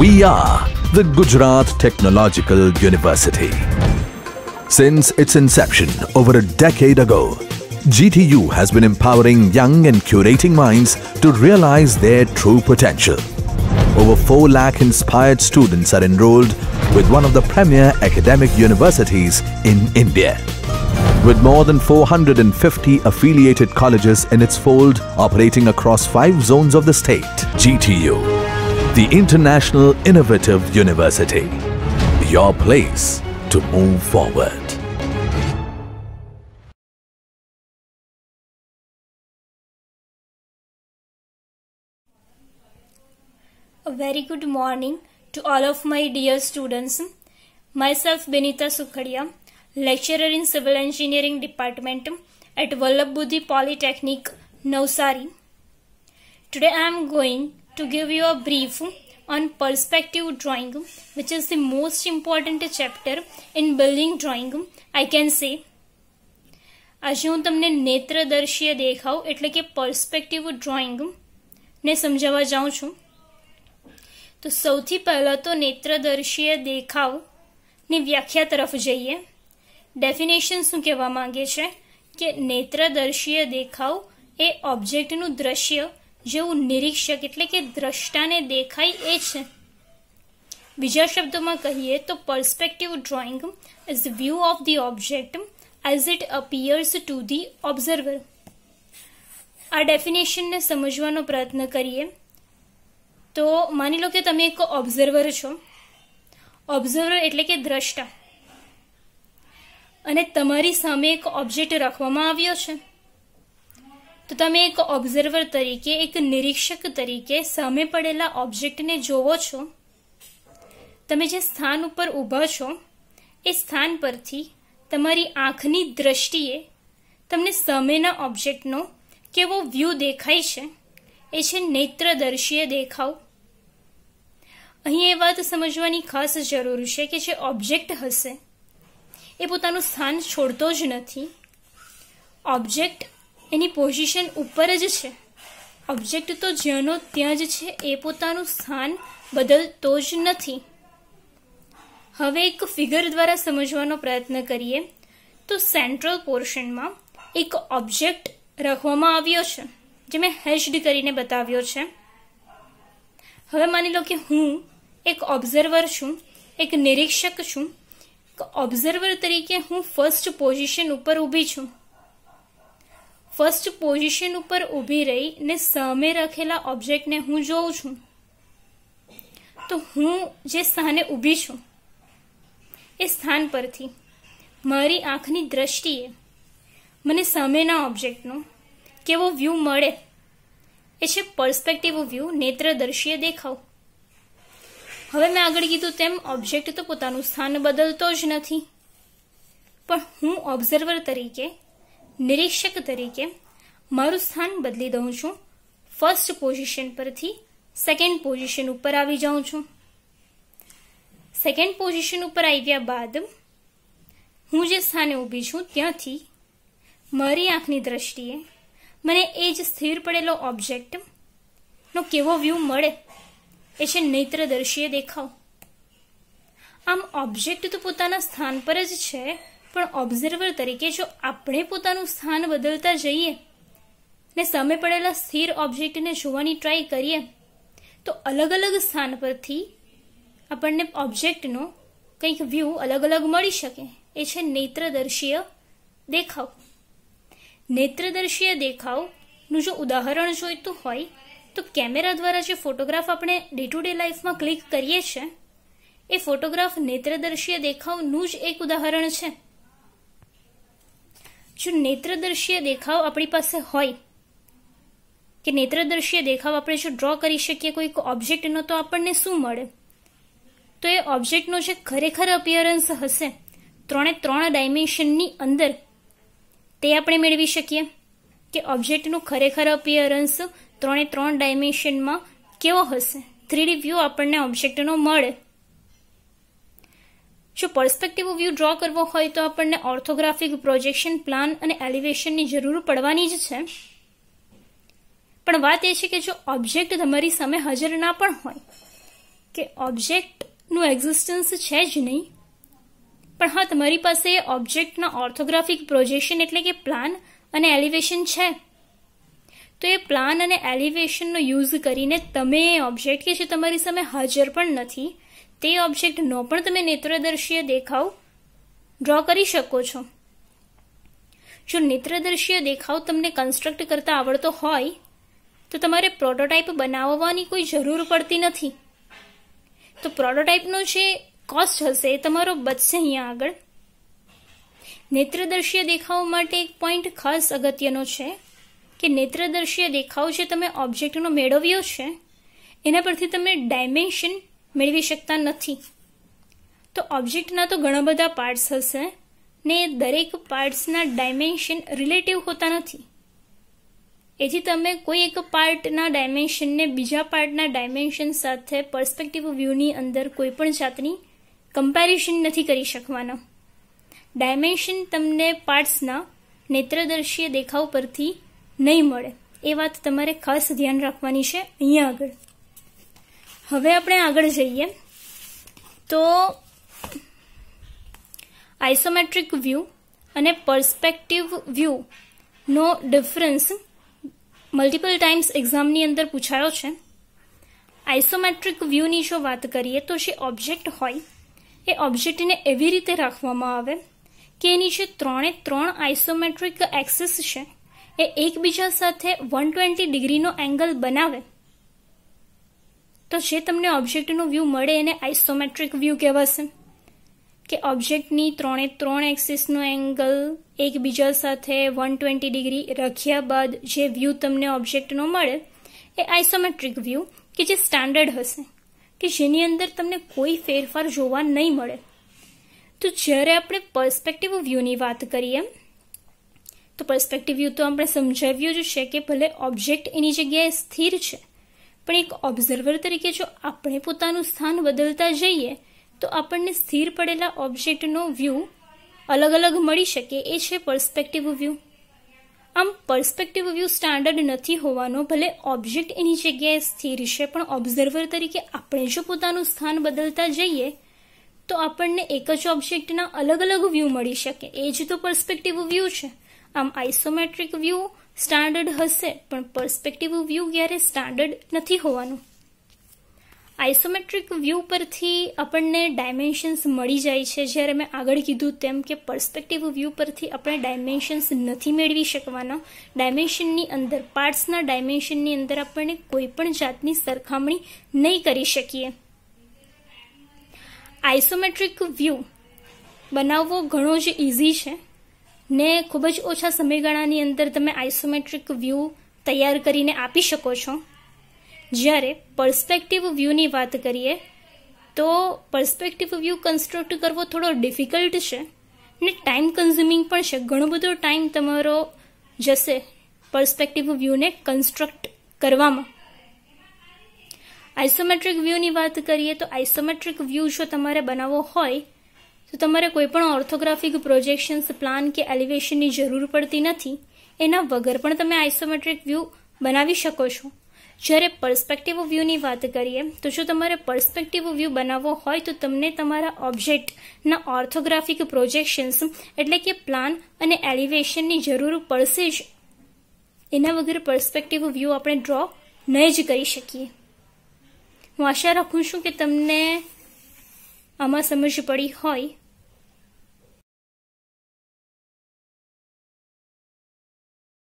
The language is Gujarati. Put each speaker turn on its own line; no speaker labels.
We are the Gujarat Technological University. Since its inception over a decade ago, GTU has been empowering young and curating minds to realize their true potential. Over 4 lakh inspired students are enrolled with one of the premier academic universities in India. With more than 450 affiliated colleges in its fold operating across five zones of the state, GTU the International Innovative University. Your place to move forward. A very good morning to all of my dear students. Myself Benita Sukhadia, lecturer in Civil Engineering Department at Vallabhbudhi Polytechnic, Nausari. Today I am going to give you a brief on perspective drawing which is the most important chapter in building drawing I can say આજે હું તમને નેત્રદર્શીય દેખાવ એટલે કે પર્સપેક્ટિવ ડ્રોઈંગ ને સમજાવવા જાઉં છું તો સૌથી પહેલાં તો નેત્રદર્શીય દેખાવની વ્યાખ્યા તરફ જઈએ ડેફિનેશન શું કહેવા માંગે છે કે નેત્રદર્શીય દેખાવ એ ઓબ્જેક્ટનું દ્રશ્ય જેવું નિરીક્ષક એટલે કે દ્રષ્ટાને દેખાય એ છે બીજા શબ્દોમાં કહીએ તો perspective drawing is view of the object as it appears to the observer આ ડેફિનેશનને સમજવાનો પ્રયત્ન કરીએ તો માની લો કે તમે એક ઓબ્ઝર્વર છો ઓબ્ઝર્વર એટલે કે દ્રષ્ટા અને તમારી સામે એક ઓબ્જેક્ટ રાખવામાં આવ્યો છે તો તમે એક ઓબ્ઝર્વર તરીકે એક નિરીક્ષક તરીકે સામે પડેલા ઓબ્જેક્ટને જોવો છો તમે જે સ્થાન ઉપર ઊભા છો એ સ્થાન પરથી તમારી આંખની દ્રષ્ટિએ તમને સામેના ઓબ્જેક્ટનો કેવો વ્યૂ દેખાય છે એ છે નેત્રદર્શીય દેખાવ અહીં એ વાત સમજવાની ખાસ જરૂર છે કે જે ઓબ્જેક્ટ હશે એ પોતાનું સ્થાન છોડતો જ નથી ઓબ્જેક્ટ એની પોઝિશન ઉપર જ છે ઓબ્જેક્ટ તો જ્યાંનો ત્યાં જ છે એ પોતાનું સ્થાન બદલતો જ નથી હવે એક ફિગર દ્વારા સમજવાનો પ્રયત્ન કરીએ તો સેન્ટ્રલ પોર્શનમાં એક ઓબ્જેક્ટ રાખવામાં આવ્યો છે જે મેં હેજ્ડ કરીને બતાવ્યો છે હવે માની લો કે હું એક ઓબ્ઝર્વર છું એક નિરીક્ષક છું ઓબ્ઝર્વર તરીકે હું ફર્સ્ટ પોઝિશન ઉપર ઊભી છું ફર્સ્ટ પોઝિશન ઉપર ઊભી રહીને સામે રખેલા ઓબ્જેક્ટને હું જોઉં છું તો હું જે સ્થાને ઊભી છું એ સ્થાન પરથી મારી આંખની દ્રષ્ટિએ મને સામેના ઓબ્જેક્ટનો કેવો વ્યૂ મળે એ છે પર્સ્પેક્ટિવ વ્યૂ નેત્રદર્શીય દેખાવ હવે મેં આગળ કીધું તેમ ઓબ્જેક્ટ તો પોતાનું સ્થાન બદલતો જ નથી પણ હું ઓબ્ઝર્વર તરીકે નિરીક્ષક તરીકે મારું સ્થાન બદલી દઉં છું ફર્સ્ટ પોઝિશન પરથી સેકન્ડ પોઝિશન ઉપર આવી જાઉં છું સેકન્ડ પોઝિશન ઉપર આવી ગયા બાદ હું જે સ્થાને ઊભી છું ત્યાંથી મારી આંખની દ્રષ્ટિએ મને એ જ સ્થિર પડેલો ઓબ્જેક્ટનો કેવો વ્યૂ મળે એ છે નેત્રદર્શીય દેખાવ આમ ઓબ્જેક્ટ તો પોતાના સ્થાન પર જ છે પણ ઓબ્ઝર્વર તરીકે જો આપણે પોતાનું સ્થાન બદલતા જઈએ ને સામે પડેલા સ્થિર ઓબ્જેક્ટને જોવાની ટ્રાય કરીએ તો અલગ અલગ સ્થાન પરથી આપણને ઓબ્જેક્ટનો કંઈક વ્યૂ અલગ અલગ મળી શકે એ છે નેત્રદર્શીય દેખાવ નેત્રદર્શીય દેખાવનું જો ઉદાહરણ જોઈતું હોય તો કેમેરા દ્વારા જે ફોટોગ્રાફ આપણે ડે ટુ ડે લાઈફમાં ક્લિક કરીએ છીએ એ ફોટોગ્રાફ નેત્રદર્શીય દેખાવનું જ એક ઉદાહરણ છે જો નેત્રદર્શીય દેખાવ આપણી પાસે હોય કે નેત્રદર્શીય દેખાવ આપણે જો ડ્રો કરી શકીએ કોઈક ઓબ્જેક્ટનો તો આપણને શું મળે તો એ ઓબ્જેક્ટનો જે ખરેખર અપિયરન્સ હશે ત્રણે ત્રણ ડાયમેન્શનની અંદર તે આપણે મેળવી શકીએ કે ઓબ્જેક્ટનું ખરેખર અપિયરન્સ ત્રણે ત્રણ ડાયમેન્શનમાં કેવો હશે થ્રીડી વ્યૂ આપણને ઓબ્જેક્ટનો મળે જો પર્સપેક્ટિવ વ્યૂ ડ્રો કરવો હોય તો આપણને ઓર્થોગ્રાફિક પ્રોજેક્શન પ્લાન અને એલિવેશનની જરૂર પડવાની જ છે પણ વાત એ છે કે જો ઓબ્જેક્ટ તમારી સામે હાજર ના પણ હોય કે ઓબ્જેક્ટનું એક્ઝિસ્ટન્સ છે જ નહીં પણ હા તમારી પાસે ઓબ્જેક્ટના ઓર્થોગ્રાફિક પ્રોજેક્શન એટલે કે પ્લાન અને એલિવેશન છે તો એ પ્લાન અને એલિવેશનનો યુઝ કરીને તમે ઓબ્જેક્ટ કે જે તમારી સામે હાજર પણ નથી તે ઓબ્જેક્ટનો પણ તમે નેત્રદર્શીય દેખાવ ડ્રો કરી શકો છો જો નેત્રદર્શીય દેખાવ તમને કન્સ્ટ્રક્ટ કરતા આવડતો હોય તો તમારે પ્રોટોટાઇપ બનાવવાની કોઈ જરૂર પડતી નથી તો પ્રોટોટાઇપનો જે કોસ્ટ હશે એ તમારો બચશે અહીંયા આગળ નેત્રદર્શીય દેખાવ માટે એક પોઈન્ટ ખાસ અગત્યનો છે કે નેત્રદર્શીય દેખાવ જે તમે ઓબ્જેક્ટનો મેળવ્યો છે એના પરથી તમે ડાયમેન્શન મેળવી શકતા નથી તો ઓબ્જેક્ટના તો ઘણા બધા પાર્ટ્સ હશે ને દરેક પાર્ટ્સના ડાયમેન્શન રિલેટિવ હોતા નથી એથી તમે કોઈ એક પાર્ટના ડાયમેન્શનને બીજા પાર્ટના ડાયમેન્શન સાથે પર્સપેક્ટિવ વ્યૂની અંદર કોઈ પણ જાતની કમ્પેરિઝન નથી કરી શકવાના ડાયમેન્શન તમને પાર્ટ્સના નેત્રદર્શીય દેખાવ પરથી નહીં મળે એ વાત તમારે ખાસ ધ્યાન રાખવાની છે અહીંયા આગળ હવે આપણે આગળ જઈએ તો આઇસોમેટ્રિક વ્યૂ અને પર્સપેક્ટિવ વ્યૂનો ડિફરન્સ મલ્ટિપલ ટાઈમ્સ એક્ઝામની અંદર પૂછાયો છે આઇસોમેટ્રિક વ્યૂની જો વાત કરીએ તો જે ઓબ્જેક્ટ હોય એ ઓબ્જેક્ટને એવી રીતે રાખવામાં આવે કે એની જે ત્રણે ત્રણ આઇસોમેટ્રિક એક્સિસ છે એ એકબીજા સાથે વન ટ્વેન્ટી ડિગ્રીનો એંગલ બનાવે તો જે તમને ઓબ્જેક્ટનો વ્યૂ મળે એને આઇસોમેટ્રિક વ્યૂ કહેવાશે કે ઓબ્જેક્ટની ત્રણે ત્રણ એક્સિસનો એંગલ એકબીજા સાથે વન ટ્વેન્ટી ડિગ્રી રખ્યા બાદ જે વ્યૂ તમને ઓબ્જેક્ટનો મળે એ આઇસોમેટ્રિક વ્યૂ કે જે સ્ટાન્ડર્ડ હશે કે જેની અંદર તમને કોઈ ફેરફાર જોવા નહીં મળે તો જ્યારે આપણે પર્સપેક્ટિવ વ્યૂની વાત કરીએ તો પર્સપેક્ટિવ વ્યૂ તો આપણે સમજાવ્યું જ છે કે ભલે ઓબ્જેક્ટ એની જગ્યાએ સ્થિર છે પણ એક ઓબ્ઝર્વર તરીકે જો આપણે પોતાનું સ્થાન બદલતા જઈએ તો આપણને સ્થિર પડેલા ઓબ્જેક્ટનો વ્યૂ અલગ અલગ મળી શકે એ છે પર્સપેક્ટિવ વ્યૂ આમ પર્સપેક્ટિવ વ્યૂ સ્ટાન્ડર્ડ નથી હોવાનો ભલે ઓબ્જેક્ટ એની જગ્યાએ સ્થિર છે પણ ઓબ્ઝર્વર તરીકે આપણે જો પોતાનું સ્થાન બદલતા જઈએ તો આપણને એક જ ઓબ્જેક્ટના અલગ અલગ વ્યૂ મળી શકે એ જ તો પર્સપેક્ટિવ વ્યૂ છે આમ આઇસોમેટ્રિક વ્યૂ સ્ટાન્ડર્ડ હશે પણ પર્સપેક્ટિવ વ્યૂ ક્યારે સ્ટાન્ડર્ડ નથી હોવાનું આઇસોમેટ્રિક વ્યૂ પરથી આપણને ડાયમેન્શન્સ મળી જાય છે જ્યારે મેં આગળ કીધું તેમ કે પર્સપેક્ટિવ વ્યૂ પરથી આપણે ડાયમેન્શન્સ નથી મેળવી શકવાના ડાયમેન્શનની અંદર પાર્ટ્સના ડાયમેન્શનની અંદર આપણને કોઈ પણ જાતની સરખામણી નહીં કરી શકીએ આઇસોમેટ્રિક વ્યૂ બનાવવો ઘણો જ ઇઝી છે ને ખૂબ જ ઓછા સમયગાળાની અંદર તમે આઇસોમેટ્રિક વ્યૂ તૈયાર કરીને આપી શકો છો જ્યારે પર્સપેક્ટિવ વ્યૂની વાત કરીએ તો પર્સપેક્ટિવ વ્યૂ કન્સ્ટ્રક્ટ કરવો થોડો ડિફિકલ્ટ છે ને ટાઈમ કન્ઝ્યુમિંગ પણ છે ઘણો બધો ટાઈમ તમારો જશે પર્સપેક્ટિવ વ્યૂને કન્સ્ટ્રક્ટ કરવામાં આઇસોમેટ્રિક વ્યૂની વાત કરીએ તો આઇસોમેટ્રિક વ્યૂ જો તમારે બનાવવો હોય તો તમારે કોઈપણ ઓર્થોગ્રાફિક પ્રોજેક્શન્સ પ્લાન કે એલિવેશનની જરૂર પડતી નથી એના વગર પણ તમે આઇસોમેટ્રિક વ્યૂ બનાવી શકો છો જ્યારે પર્સપેક્ટિવ વ્યૂની વાત કરીએ તો જો તમારે પર્સપેક્ટિવ વ્યૂ બનાવવો હોય તો તમને તમારા ઓબ્જેક્ટના ઓર્થોગ્રાફિક પ્રોજેક્શન્સ એટલે કે પ્લાન અને એલિવેશનની જરૂર પડશે જ એના વગર પર્સપેક્ટિવ વ્યૂ આપણે ડ્રો નહીં જ કરી શકીએ હું આશા રાખું છું કે તમને આમાં સમજ પડી હોય